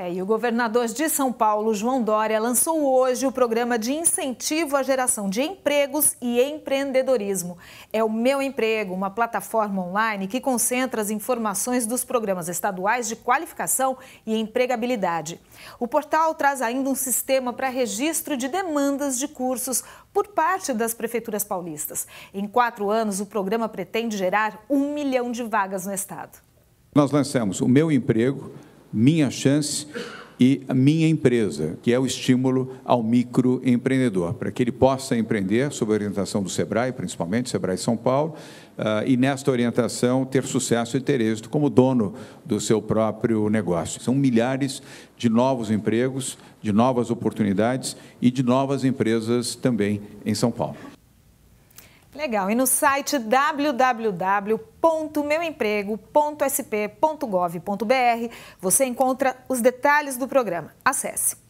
É, e o governador de São Paulo, João Dória, lançou hoje o programa de incentivo à geração de empregos e empreendedorismo. É o Meu Emprego, uma plataforma online que concentra as informações dos programas estaduais de qualificação e empregabilidade. O portal traz ainda um sistema para registro de demandas de cursos por parte das prefeituras paulistas. Em quatro anos, o programa pretende gerar um milhão de vagas no estado. Nós lançamos o Meu Emprego minha Chance e Minha Empresa, que é o estímulo ao microempreendedor, para que ele possa empreender sob a orientação do SEBRAE, principalmente SEBRAE São Paulo, ah, e nesta orientação ter sucesso e ter êxito como dono do seu próprio negócio. São milhares de novos empregos, de novas oportunidades e de novas empresas também em São Paulo. Legal. E no site www.meuemprego.sp.gov.br você encontra os detalhes do programa. Acesse.